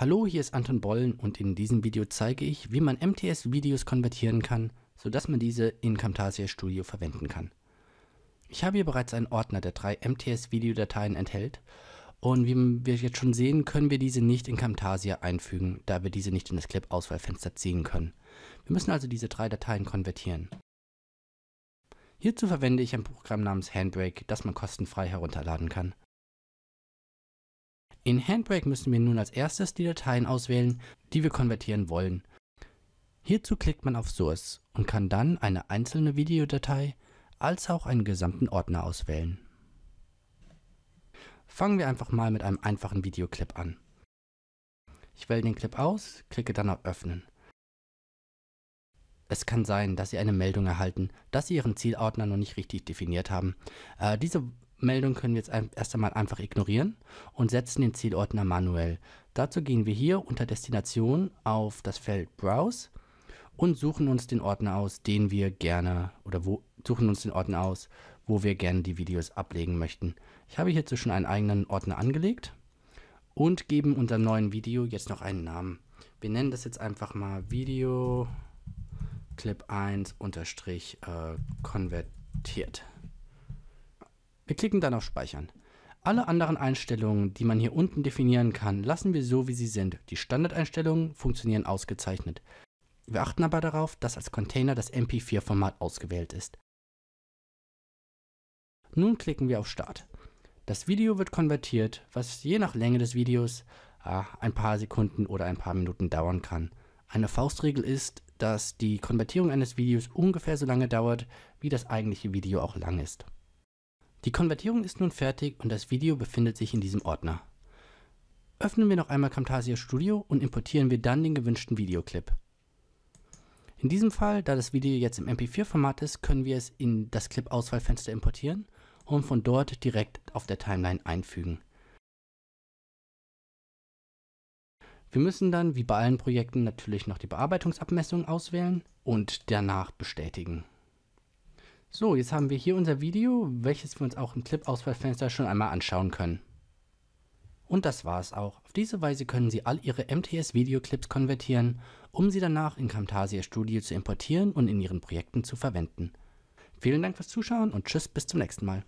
Hallo, hier ist Anton Bollen und in diesem Video zeige ich, wie man MTS-Videos konvertieren kann, sodass man diese in Camtasia Studio verwenden kann. Ich habe hier bereits einen Ordner, der drei MTS-Videodateien enthält und wie wir jetzt schon sehen, können wir diese nicht in Camtasia einfügen, da wir diese nicht in das Clip-Auswahlfenster ziehen können. Wir müssen also diese drei Dateien konvertieren. Hierzu verwende ich ein Programm namens Handbrake, das man kostenfrei herunterladen kann. In Handbrake müssen wir nun als erstes die Dateien auswählen, die wir konvertieren wollen. Hierzu klickt man auf Source und kann dann eine einzelne Videodatei als auch einen gesamten Ordner auswählen. Fangen wir einfach mal mit einem einfachen Videoclip an. Ich wähle den Clip aus, klicke dann auf Öffnen. Es kann sein, dass Sie eine Meldung erhalten, dass Sie Ihren Zielordner noch nicht richtig definiert haben. Äh, diese Meldung können wir jetzt erst einmal einfach ignorieren und setzen den Zielordner manuell. Dazu gehen wir hier unter Destination auf das Feld Browse und suchen uns den Ordner aus, den wir gerne oder wo, suchen uns den Ordner aus, wo wir gerne die Videos ablegen möchten. Ich habe hierzu schon einen eigenen Ordner angelegt und geben unserem neuen Video jetzt noch einen Namen. Wir nennen das jetzt einfach mal Video Clip 1 unterstrich äh, konvertiert. Wir klicken dann auf Speichern. Alle anderen Einstellungen, die man hier unten definieren kann, lassen wir so, wie sie sind. Die Standardeinstellungen funktionieren ausgezeichnet. Wir achten aber darauf, dass als Container das MP4-Format ausgewählt ist. Nun klicken wir auf Start. Das Video wird konvertiert, was je nach Länge des Videos ah, ein paar Sekunden oder ein paar Minuten dauern kann. Eine Faustregel ist, dass die Konvertierung eines Videos ungefähr so lange dauert, wie das eigentliche Video auch lang ist. Die Konvertierung ist nun fertig und das Video befindet sich in diesem Ordner. Öffnen wir noch einmal Camtasia Studio und importieren wir dann den gewünschten Videoclip. In diesem Fall, da das Video jetzt im MP4-Format ist, können wir es in das Clip-Auswahlfenster importieren und von dort direkt auf der Timeline einfügen. Wir müssen dann, wie bei allen Projekten, natürlich noch die Bearbeitungsabmessung auswählen und danach bestätigen. So, jetzt haben wir hier unser Video, welches wir uns auch im Clip-Auswahlfenster schon einmal anschauen können. Und das war es auch. Auf diese Weise können Sie all Ihre MTS-Videoclips konvertieren, um sie danach in Camtasia Studio zu importieren und in Ihren Projekten zu verwenden. Vielen Dank fürs Zuschauen und tschüss bis zum nächsten Mal.